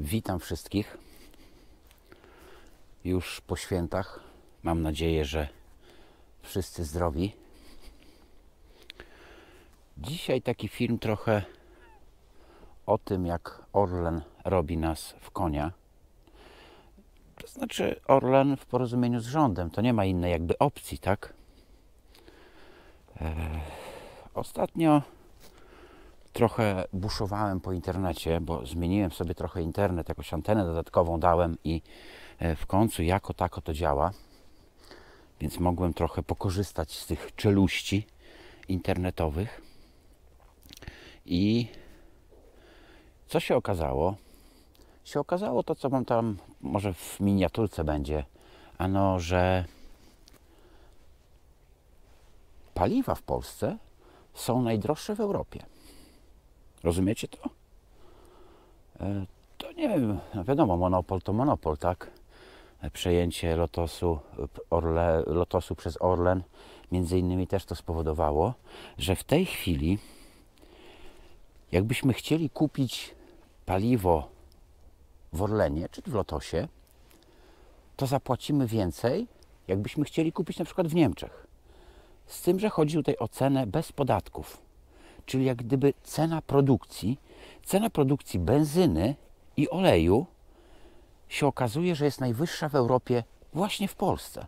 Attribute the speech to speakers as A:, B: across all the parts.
A: Witam wszystkich już po świętach. Mam nadzieję, że wszyscy zdrowi. Dzisiaj taki film trochę o tym, jak Orlen robi nas w konia. To znaczy Orlen w porozumieniu z rządem. To nie ma innej jakby opcji, tak? Eee, ostatnio trochę buszowałem po internecie, bo zmieniłem sobie trochę internet, jakąś antenę dodatkową dałem i e, w końcu jako tako to działa. Więc mogłem trochę pokorzystać z tych czeluści internetowych. I co się okazało? Się okazało to, co mam tam, może w miniaturce będzie, ano, że paliwa w Polsce są najdroższe w Europie. Rozumiecie to? E, to nie wiem, no wiadomo, monopol to monopol, tak? Przejęcie Lotosu, e, Orle, Lotosu przez Orlen między innymi też to spowodowało, że w tej chwili jakbyśmy chcieli kupić paliwo w Orlenie czy w Lotosie, to zapłacimy więcej, jakbyśmy chcieli kupić na przykład w Niemczech. Z tym, że chodzi tutaj o cenę bez podatków czyli jak gdyby cena produkcji, cena produkcji benzyny i oleju się okazuje, że jest najwyższa w Europie właśnie w Polsce.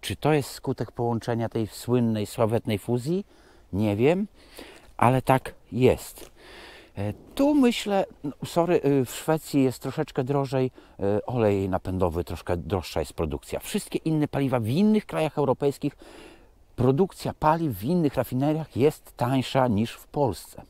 A: Czy to jest skutek połączenia tej słynnej, sławetnej fuzji? Nie wiem, ale tak jest. E, tu myślę, no sorry, y, w Szwecji jest troszeczkę drożej, e, olej napędowy troszkę droższa jest produkcja. Wszystkie inne paliwa w innych krajach europejskich produkcja paliw w innych rafineriach jest tańsza niż w Polsce.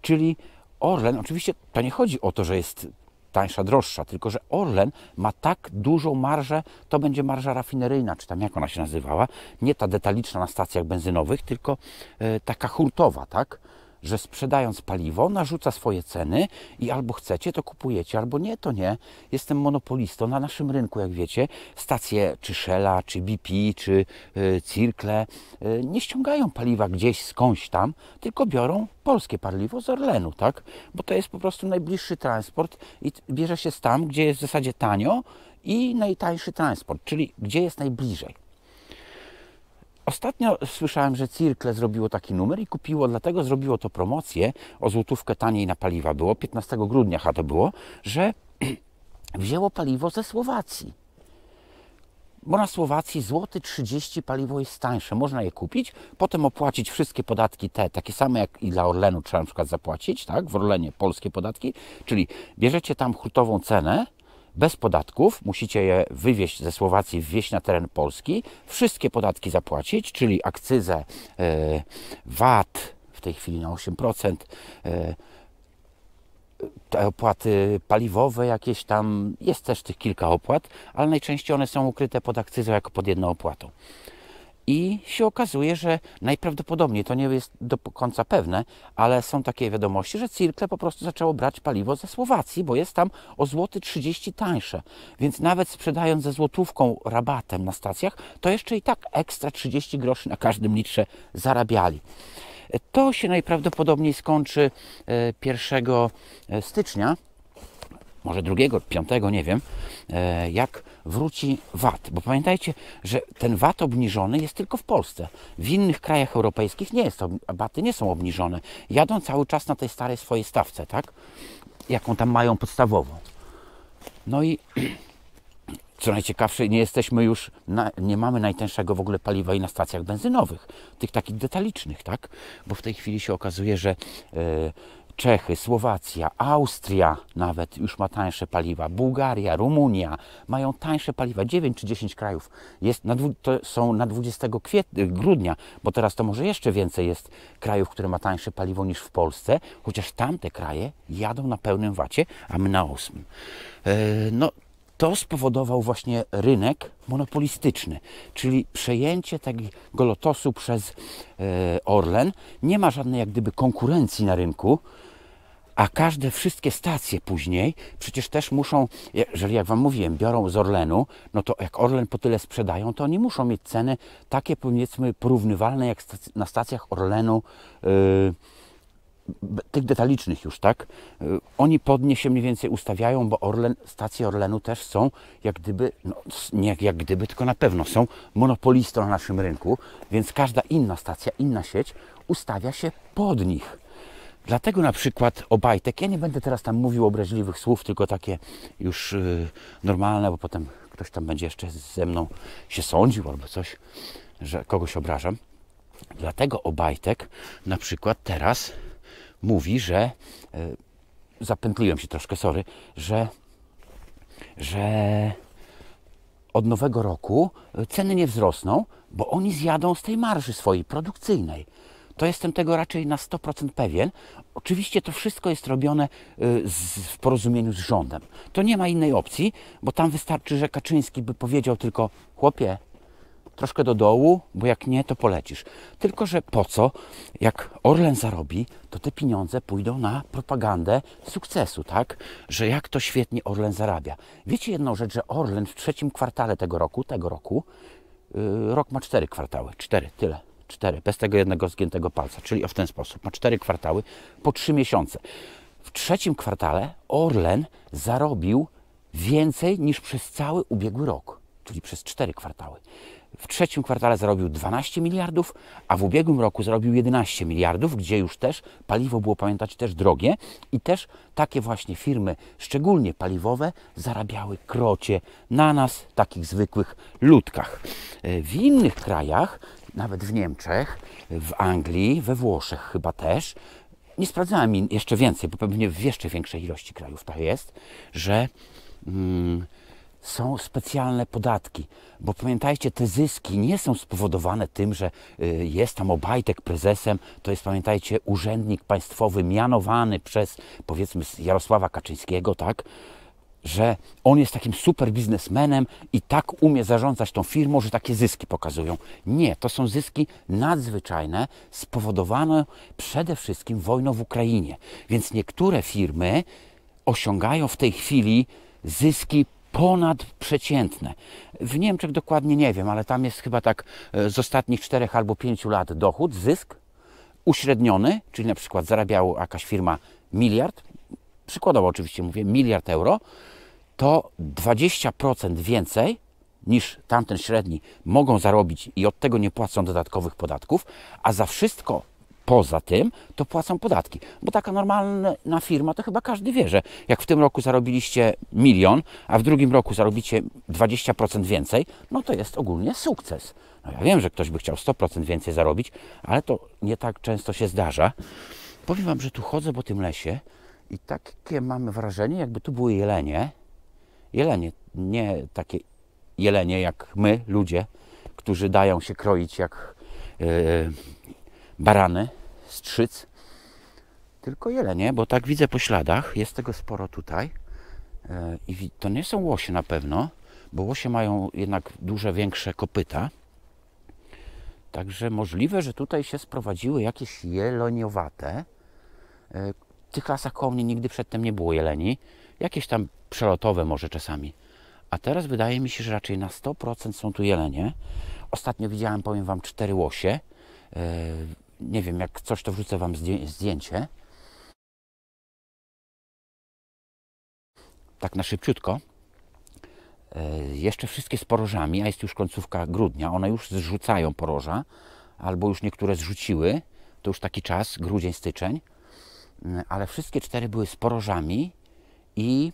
A: Czyli Orlen, oczywiście to nie chodzi o to, że jest tańsza, droższa, tylko że Orlen ma tak dużą marżę, to będzie marża rafineryjna, czy tam jak ona się nazywała, nie ta detaliczna na stacjach benzynowych, tylko e, taka hurtowa, tak? że sprzedając paliwo narzuca swoje ceny i albo chcecie, to kupujecie, albo nie, to nie. Jestem monopolistą na naszym rynku, jak wiecie. Stacje czy Shella, czy BP, czy y, Circle y, nie ściągają paliwa gdzieś skądś tam, tylko biorą polskie paliwo z Orlenu, tak? Bo to jest po prostu najbliższy transport i bierze się tam, gdzie jest w zasadzie tanio i najtańszy transport, czyli gdzie jest najbliżej. Ostatnio słyszałem, że Circle zrobiło taki numer i kupiło, dlatego zrobiło to promocję o złotówkę taniej na paliwa było, 15 grudnia a to było, że wzięło paliwo ze Słowacji. Bo na Słowacji złoty 30 paliwo jest tańsze. Można je kupić, potem opłacić wszystkie podatki te, takie same jak i dla Orlenu trzeba na przykład zapłacić, tak? W Orlenie polskie podatki, czyli bierzecie tam hurtową cenę, bez podatków, musicie je wywieźć ze Słowacji, wwieźć na teren Polski, wszystkie podatki zapłacić, czyli akcyzę, e, VAT w tej chwili na 8%, e, te opłaty paliwowe jakieś tam, jest też tych kilka opłat, ale najczęściej one są ukryte pod akcyzą jako pod jedną opłatą. I się okazuje, że najprawdopodobniej, to nie jest do końca pewne, ale są takie wiadomości, że Circle po prostu zaczęło brać paliwo ze Słowacji, bo jest tam o złoty 30 tańsze. Więc nawet sprzedając ze złotówką rabatem na stacjach, to jeszcze i tak ekstra 30 groszy na każdym litrze zarabiali. E, to się najprawdopodobniej skończy 1 e, e, stycznia, może 2, 5, nie wiem, jak wróci VAT. Bo pamiętajcie, że ten VAT obniżony jest tylko w Polsce. W innych krajach europejskich nie jest, to, VATy nie są obniżone. Jadą cały czas na tej starej swojej stawce, tak? Jaką tam mają podstawową. No i co najciekawsze, nie jesteśmy już, na, nie mamy najtańszego w ogóle paliwa i na stacjach benzynowych, tych takich detalicznych, tak? Bo w tej chwili się okazuje, że e, Czechy, Słowacja, Austria nawet już ma tańsze paliwa, Bułgaria, Rumunia mają tańsze paliwa, 9 czy 10 krajów jest na, są na 20 kwietnia, grudnia, bo teraz to może jeszcze więcej jest krajów, które ma tańsze paliwo niż w Polsce, chociaż tamte kraje jadą na pełnym wacie, a my na ósmym. E, no, to spowodował właśnie rynek monopolistyczny, czyli przejęcie tego lotosu przez e, Orlen. Nie ma żadnej jak gdyby konkurencji na rynku, a każde, wszystkie stacje później przecież też muszą, jeżeli jak Wam mówiłem, biorą z Orlenu, no to jak Orlen po tyle sprzedają, to oni muszą mieć ceny takie powiedzmy porównywalne jak na stacjach Orlenu yy, tych detalicznych już, tak? Yy, oni pod nie się mniej więcej ustawiają, bo Orlen, stacje Orlenu też są jak gdyby, no, nie jak gdyby, tylko na pewno są monopolistą na naszym rynku, więc każda inna stacja, inna sieć ustawia się pod nich. Dlatego na przykład Obajtek, ja nie będę teraz tam mówił obraźliwych słów, tylko takie już yy, normalne, bo potem ktoś tam będzie jeszcze ze mną się sądził albo coś, że kogoś obrażam. Dlatego Obajtek na przykład teraz mówi, że yy, zapętliłem się troszkę, sorry, że, że od nowego roku ceny nie wzrosną, bo oni zjadą z tej marży swojej produkcyjnej to jestem tego raczej na 100% pewien. Oczywiście to wszystko jest robione y, z, w porozumieniu z rządem. To nie ma innej opcji, bo tam wystarczy, że Kaczyński by powiedział tylko chłopie, troszkę do dołu, bo jak nie, to polecisz. Tylko, że po co? Jak Orlen zarobi, to te pieniądze pójdą na propagandę sukcesu, tak? Że jak to świetnie Orlen zarabia. Wiecie jedną rzecz, że Orlen w trzecim kwartale tego roku, tego roku, yy, rok ma cztery kwartały, cztery, tyle, cztery bez tego jednego zgiętego palca, czyli w ten sposób. Ma 4 kwartały po 3 miesiące. W trzecim kwartale Orlen zarobił więcej niż przez cały ubiegły rok, czyli przez 4 kwartały. W trzecim kwartale zarobił 12 miliardów, a w ubiegłym roku zarobił 11 miliardów, gdzie już też paliwo było, pamiętać, też drogie i też takie właśnie firmy, szczególnie paliwowe, zarabiały krocie na nas, takich zwykłych ludkach. E, w innych krajach nawet w Niemczech, w Anglii, we Włoszech chyba też. Nie sprawdzałem jeszcze więcej, bo pewnie w jeszcze większej ilości krajów tak jest, że mm, są specjalne podatki. Bo pamiętajcie, te zyski nie są spowodowane tym, że y, jest tam Obajtek prezesem, to jest, pamiętajcie, urzędnik państwowy mianowany przez, powiedzmy, Jarosława Kaczyńskiego, tak? że on jest takim super biznesmenem i tak umie zarządzać tą firmą, że takie zyski pokazują. Nie, to są zyski nadzwyczajne, spowodowane przede wszystkim wojną w Ukrainie. Więc niektóre firmy osiągają w tej chwili zyski ponadprzeciętne. W Niemczech dokładnie nie wiem, ale tam jest chyba tak e, z ostatnich czterech albo pięciu lat dochód, zysk uśredniony, czyli na przykład zarabiała jakaś firma miliard, przykładowo oczywiście mówię, miliard euro, to 20% więcej niż tamten średni mogą zarobić i od tego nie płacą dodatkowych podatków, a za wszystko poza tym to płacą podatki. Bo taka normalna firma to chyba każdy wie, że jak w tym roku zarobiliście milion, a w drugim roku zarobicie 20% więcej, no to jest ogólnie sukces. No ja wiem, że ktoś by chciał 100% więcej zarobić, ale to nie tak często się zdarza. Powiem Wam, że tu chodzę po tym lesie i takie mamy wrażenie, jakby tu były jelenie, Jelenie, nie takie jelenie jak my, ludzie, którzy dają się kroić jak yy, barany, strzyc, tylko jelenie, bo tak widzę po śladach, jest tego sporo tutaj. E, I to nie są łosie na pewno, bo łosie mają jednak duże, większe kopyta. Także możliwe, że tutaj się sprowadziły jakieś jeloniowate. E, w tych lasach koło mnie nigdy przedtem nie było jeleni jakieś tam przelotowe może czasami. A teraz wydaje mi się, że raczej na 100% są tu jelenie. Ostatnio widziałem, powiem Wam, cztery łosie. E, nie wiem, jak coś to wrzucę Wam zdjęcie. Tak na szybciutko. E, jeszcze wszystkie z porożami, a jest już końcówka grudnia. One już zrzucają poroża, albo już niektóre zrzuciły. To już taki czas, grudzień, styczeń. E, ale wszystkie cztery były z porożami i,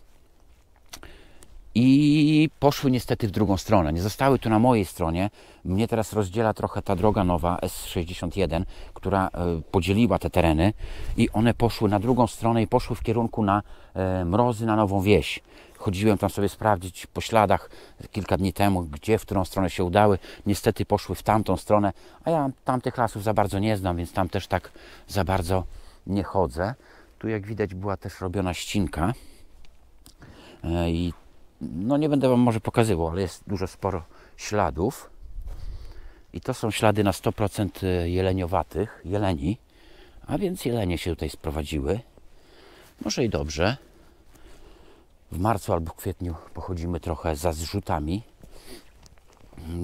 A: i poszły niestety w drugą stronę. Nie zostały tu na mojej stronie. Mnie teraz rozdziela trochę ta droga nowa S61, która e, podzieliła te tereny i one poszły na drugą stronę i poszły w kierunku na e, Mrozy, na Nową Wieś chodziłem tam sobie sprawdzić po śladach kilka dni temu, gdzie, w którą stronę się udały. Niestety poszły w tamtą stronę, a ja tamtych lasów za bardzo nie znam, więc tam też tak za bardzo nie chodzę. Tu jak widać była też robiona ścinka. E, i no nie będę Wam może pokazywał, ale jest dużo sporo śladów i to są ślady na 100% e, jeleniowatych, jeleni, a więc jelenie się tutaj sprowadziły. Może i dobrze. W marcu albo kwietniu pochodzimy trochę za zrzutami.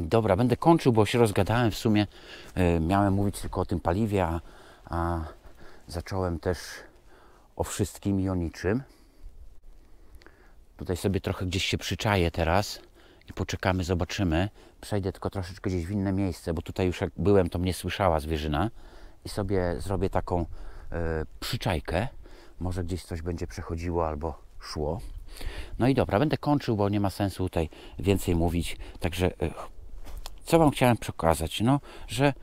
A: Dobra, będę kończył, bo się rozgadałem w sumie. E, miałem mówić tylko o tym paliwie, a, a zacząłem też o wszystkim i o niczym. Tutaj sobie trochę gdzieś się przyczaję teraz i poczekamy, zobaczymy. Przejdę tylko troszeczkę gdzieś w inne miejsce, bo tutaj już jak byłem, to mnie słyszała zwierzyna i sobie zrobię taką e, przyczajkę. Może gdzieś coś będzie przechodziło albo szło. No i dobra, będę kończył, bo nie ma sensu tutaj więcej mówić. Także e, co Wam chciałem przekazać? No, że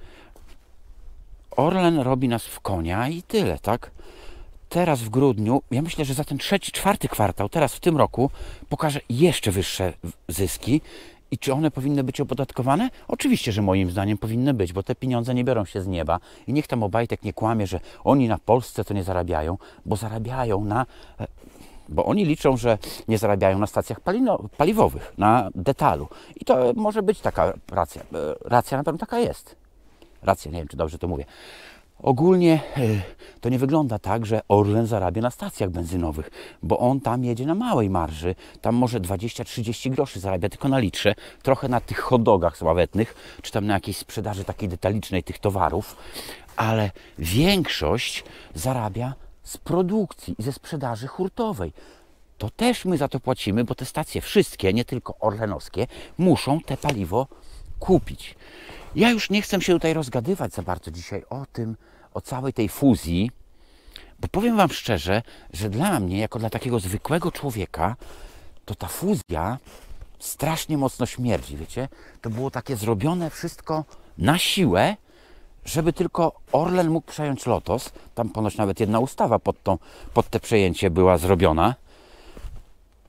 A: Orlen robi nas w konia i tyle, tak? teraz w grudniu, ja myślę, że za ten trzeci, czwarty kwartał, teraz w tym roku, pokaże jeszcze wyższe zyski. I czy one powinny być opodatkowane? Oczywiście, że moim zdaniem powinny być, bo te pieniądze nie biorą się z nieba. I niech tam Obajtek nie kłamie, że oni na Polsce to nie zarabiają, bo zarabiają na e, bo oni liczą, że nie zarabiają na stacjach palino, paliwowych, na detalu. I to może być taka racja. E, racja na pewno taka jest. Racja, nie wiem, czy dobrze to mówię. Ogólnie e, to nie wygląda tak, że Orlen zarabia na stacjach benzynowych, bo on tam jedzie na małej marży. Tam może 20-30 groszy zarabia tylko na litrze, trochę na tych hodogach sławetnych, czy tam na jakiejś sprzedaży takiej detalicznej tych towarów, ale większość zarabia z produkcji i ze sprzedaży hurtowej. To też my za to płacimy, bo te stacje wszystkie, nie tylko orlenowskie, muszą te paliwo kupić. Ja już nie chcę się tutaj rozgadywać za bardzo dzisiaj o tym, o całej tej fuzji, bo powiem Wam szczerze, że dla mnie, jako dla takiego zwykłego człowieka, to ta fuzja strasznie mocno śmierdzi, wiecie? To było takie zrobione wszystko na siłę, żeby tylko Orlen mógł przejąć Lotos. Tam ponoć nawet jedna ustawa pod, tą, pod te przejęcie była zrobiona.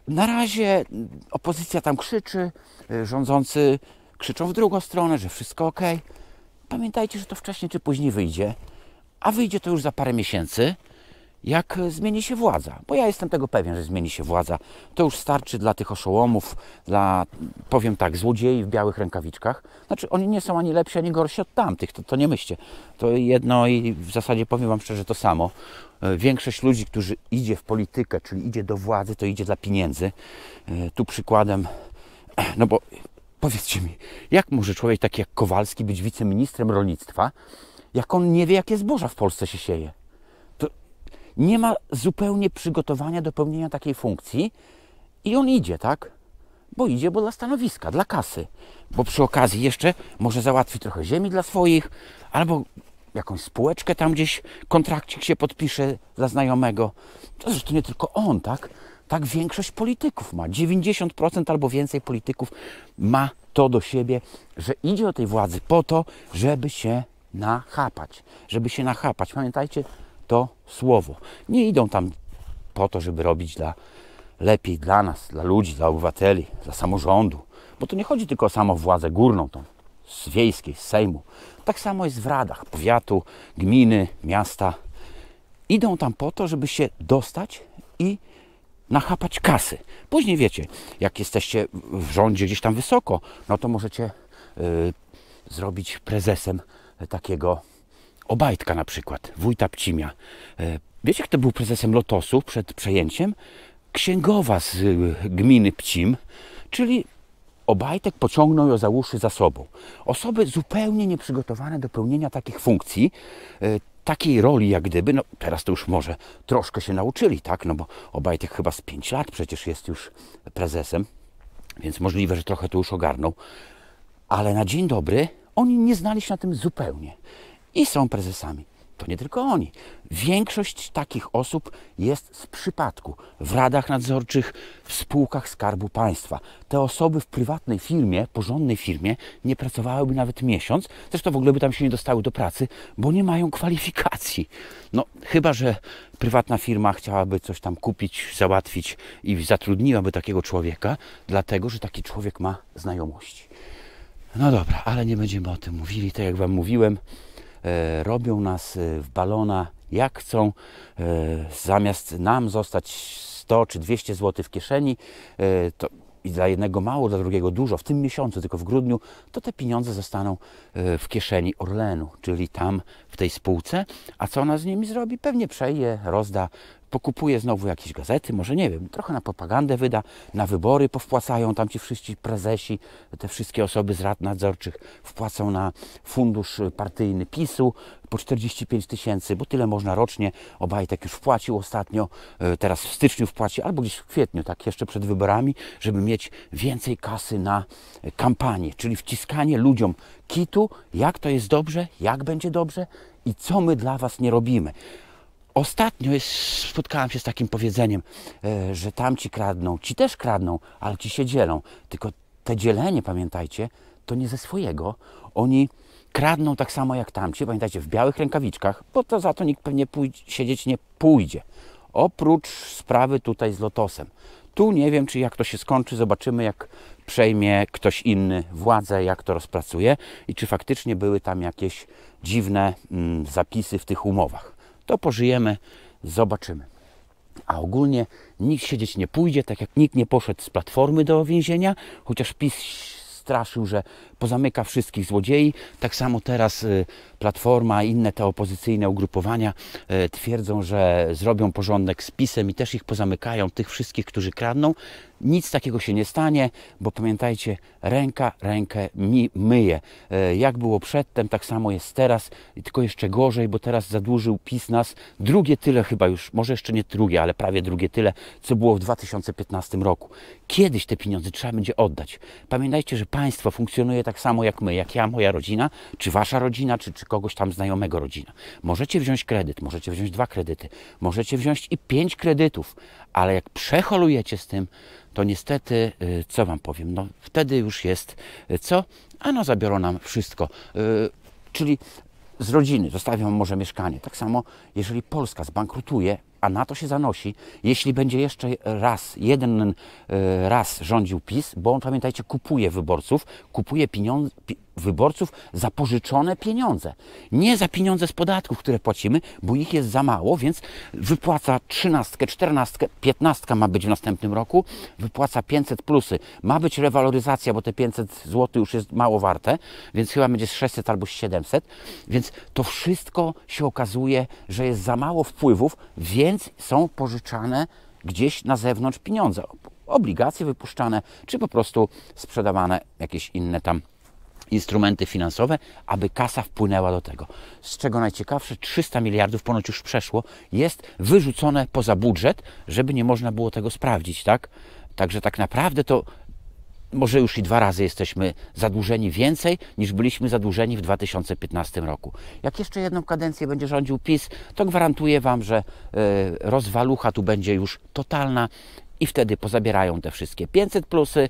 A: Na razie opozycja tam krzyczy, y, rządzący krzyczą w drugą stronę, że wszystko ok. Pamiętajcie, że to wcześniej czy później wyjdzie, a wyjdzie to już za parę miesięcy, jak zmieni się władza. Bo ja jestem tego pewien, że zmieni się władza. To już starczy dla tych oszołomów, dla, powiem tak, złodziei w białych rękawiczkach. Znaczy, oni nie są ani lepsi, ani gorsi od tamtych, to, to nie myślcie. To jedno i w zasadzie powiem Wam szczerze to samo. E, większość ludzi, którzy idzie w politykę, czyli idzie do władzy, to idzie dla pieniędzy. E, tu przykładem, no bo Powiedzcie mi, jak może człowiek taki jak Kowalski być wiceministrem rolnictwa, jak on nie wie, jakie zboża w Polsce się sieje? To nie ma zupełnie przygotowania do pełnienia takiej funkcji i on idzie, tak? Bo idzie, bo dla stanowiska, dla kasy. Bo przy okazji jeszcze może załatwi trochę ziemi dla swoich, albo jakąś spółeczkę tam gdzieś, kontrakcik się podpisze dla znajomego. To zresztą nie tylko on, tak? tak większość polityków ma. 90% albo więcej polityków ma to do siebie, że idzie do tej władzy po to, żeby się nachapać. Żeby się nachapać. Pamiętajcie to słowo. Nie idą tam po to, żeby robić dla lepiej dla nas, dla ludzi, dla obywateli, dla samorządu. Bo to nie chodzi tylko o samą władzę górną, tą z wiejskiej, z Sejmu. Tak samo jest w radach powiatu, gminy, miasta. Idą tam po to, żeby się dostać i nachapać kasy. Później wiecie, jak jesteście w rządzie gdzieś tam wysoko, no to możecie yy, zrobić prezesem y, takiego Obajtka na przykład, wójta Pcimia. Yy, wiecie, kto był prezesem Lotosu przed przejęciem? Księgowa z yy, gminy Pcim, czyli Obajtek pociągnął ją za uszy za sobą. Osoby zupełnie nieprzygotowane do pełnienia takich funkcji y, takiej roli jak gdyby, no teraz to już może troszkę się nauczyli, tak? No bo Obajtek chyba z 5 lat przecież jest już prezesem, więc możliwe, że trochę to już ogarnął. Ale na dzień dobry oni nie znali się na tym zupełnie i są prezesami to nie tylko oni. Większość takich osób jest z przypadku w radach nadzorczych, w spółkach Skarbu Państwa. Te osoby w prywatnej firmie, porządnej firmie, nie pracowałyby nawet miesiąc, zresztą w ogóle by tam się nie dostały do pracy, bo nie mają kwalifikacji. No, chyba że prywatna firma chciałaby coś tam kupić, załatwić i zatrudniłaby takiego człowieka, dlatego że taki człowiek ma znajomości. No dobra, ale nie będziemy o tym mówili, tak jak Wam mówiłem. E, robią nas e, w balona jak chcą. E, zamiast nam zostać 100 czy 200 zł w kieszeni, to i dla jednego mało, dla drugiego dużo, w tym miesiącu, tylko w grudniu, to te pieniądze zostaną w kieszeni Orlenu, czyli tam w tej spółce. A co ona z nimi zrobi? Pewnie przeje, rozda pokupuje znowu jakieś gazety, może nie wiem, trochę na propagandę wyda, na wybory powpłacają tam ci wszyscy prezesi, te wszystkie osoby z rad nadzorczych wpłacą na fundusz partyjny PiSu po 45 tysięcy, bo tyle można rocznie. Obajtek już wpłacił ostatnio, e, teraz w styczniu wpłaci, albo gdzieś w kwietniu, tak jeszcze przed wyborami, żeby mieć więcej kasy na kampanię, czyli wciskanie ludziom kitu, jak to jest dobrze, jak będzie dobrze i co my dla Was nie robimy. Ostatnio jest, spotkałem się z takim powiedzeniem, e, że tamci kradną, ci też kradną, ale ci się dzielą. Tylko te dzielenie, pamiętajcie, to nie ze swojego. Oni kradną tak samo jak tamci, pamiętajcie, w białych rękawiczkach, bo to za to nikt pewnie pójdzie, siedzieć nie pójdzie. Oprócz sprawy tutaj z lotosem. Tu nie wiem, czy jak to się skończy, zobaczymy, jak przejmie ktoś inny władzę, jak to rozpracuje i czy faktycznie były tam jakieś dziwne mm, zapisy w tych umowach to pożyjemy, zobaczymy. A ogólnie nikt siedzieć nie pójdzie, tak jak nikt nie poszedł z platformy do więzienia, chociaż PiS straszył, że pozamyka wszystkich złodziei. Tak samo teraz y, Platforma i inne te opozycyjne ugrupowania y, twierdzą, że zrobią porządek z PiSem i też ich pozamykają, tych wszystkich, którzy kradną. Nic takiego się nie stanie, bo pamiętajcie, ręka rękę mi, myje. E, jak było przedtem, tak samo jest teraz, tylko jeszcze gorzej, bo teraz zadłużył PiS nas drugie tyle chyba już, może jeszcze nie drugie, ale prawie drugie tyle, co było w 2015 roku. Kiedyś te pieniądze trzeba będzie oddać. Pamiętajcie, że państwo funkcjonuje tak samo jak my, jak ja, moja rodzina, czy wasza rodzina, czy, czy kogoś tam znajomego rodzina. Możecie wziąć kredyt, możecie wziąć dwa kredyty, możecie wziąć i pięć kredytów, ale jak przeholujecie z tym, to niestety, y, co Wam powiem, no wtedy już jest y, co? Ano zabiorą nam wszystko. Y, czyli z rodziny zostawią może mieszkanie. Tak samo, jeżeli Polska zbankrutuje, a na to się zanosi, jeśli będzie jeszcze raz, jeden raz rządził PiS, bo on, pamiętajcie, kupuje wyborców, kupuje pieniądze, wyborców zapożyczone pieniądze. Nie za pieniądze z podatków, które płacimy, bo ich jest za mało, więc wypłaca trzynastkę, czternastkę, piętnastka ma być w następnym roku, wypłaca 500 plusy. Ma być rewaloryzacja, bo te 500 zł już jest mało warte, więc chyba będzie z 600 albo z 700. Więc to wszystko się okazuje, że jest za mało wpływów, więc są pożyczane gdzieś na zewnątrz pieniądze. Obligacje wypuszczane, czy po prostu sprzedawane jakieś inne tam instrumenty finansowe, aby kasa wpłynęła do tego. Z czego najciekawsze, 300 miliardów ponoć już przeszło, jest wyrzucone poza budżet, żeby nie można było tego sprawdzić, tak? Także tak naprawdę to może już i dwa razy jesteśmy zadłużeni więcej niż byliśmy zadłużeni w 2015 roku. Jak jeszcze jedną kadencję będzie rządził PiS, to gwarantuję Wam, że e, rozwalucha tu będzie już totalna i wtedy pozabierają te wszystkie 500 plusy,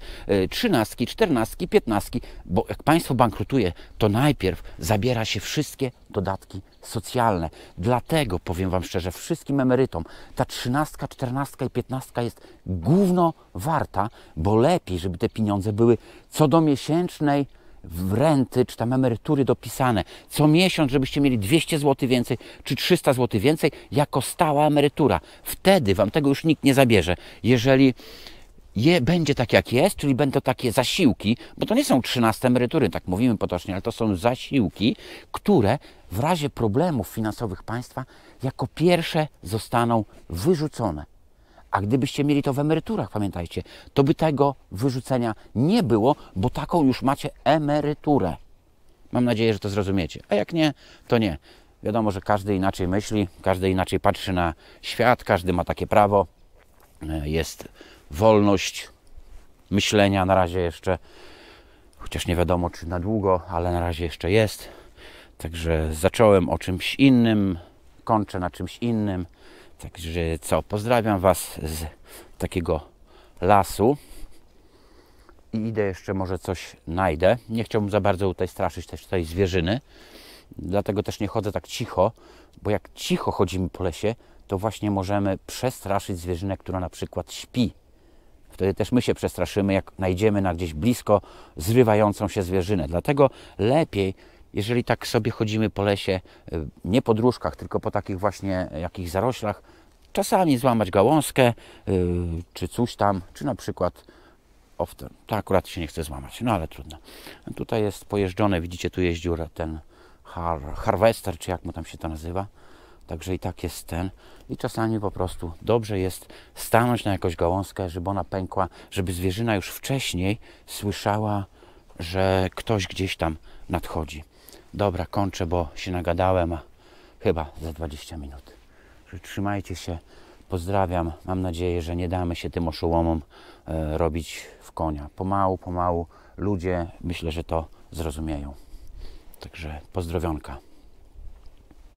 A: 13, 14, 15, bo jak państwo bankrutuje, to najpierw zabiera się wszystkie dodatki socjalne. Dlatego powiem wam szczerze, wszystkim emerytom ta 13, 14 i 15 jest główno warta, bo lepiej, żeby te pieniądze były co do miesięcznej w renty czy tam emerytury dopisane co miesiąc, żebyście mieli 200 zł więcej czy 300 zł więcej jako stała emerytura. Wtedy Wam tego już nikt nie zabierze. Jeżeli je, będzie tak jak jest, czyli będą takie zasiłki, bo to nie są 13 emerytury, tak mówimy potocznie, ale to są zasiłki, które w razie problemów finansowych państwa jako pierwsze zostaną wyrzucone. A gdybyście mieli to w emeryturach, pamiętajcie, to by tego wyrzucenia nie było, bo taką już macie emeryturę. Mam nadzieję, że to zrozumiecie. A jak nie, to nie. Wiadomo, że każdy inaczej myśli, każdy inaczej patrzy na świat, każdy ma takie prawo. E, jest wolność myślenia na razie jeszcze, chociaż nie wiadomo czy na długo, ale na razie jeszcze jest. Także zacząłem o czymś innym, kończę na czymś innym. Także co, pozdrawiam Was z takiego lasu. I idę jeszcze, może coś znajdę. Nie chciałbym za bardzo tutaj straszyć też tej zwierzyny. Dlatego też nie chodzę tak cicho, bo jak cicho chodzimy po lesie, to właśnie możemy przestraszyć zwierzynę, która na przykład śpi. Wtedy też my się przestraszymy, jak znajdziemy na gdzieś blisko zrywającą się zwierzynę. Dlatego lepiej jeżeli tak sobie chodzimy po lesie, e, nie po dróżkach, tylko po takich właśnie e, jakichś zaroślach, czasami złamać gałązkę, e, czy coś tam, czy na przykład owtem. To akurat się nie chce złamać, no ale trudno. Tutaj jest pojeżdżone, widzicie, tu jeździł ten har harwester, czy jak mu tam się to nazywa. Także i tak jest ten. I czasami po prostu dobrze jest stanąć na jakąś gałązkę, żeby ona pękła, żeby zwierzyna już wcześniej słyszała, że ktoś gdzieś tam nadchodzi. Dobra, kończę, bo się nagadałem, a chyba za 20 minut. Trzymajcie się, pozdrawiam. Mam nadzieję, że nie damy się tym oszołomom e, robić w konia. Pomału, pomału ludzie myślę, że to zrozumieją. Także pozdrowionka.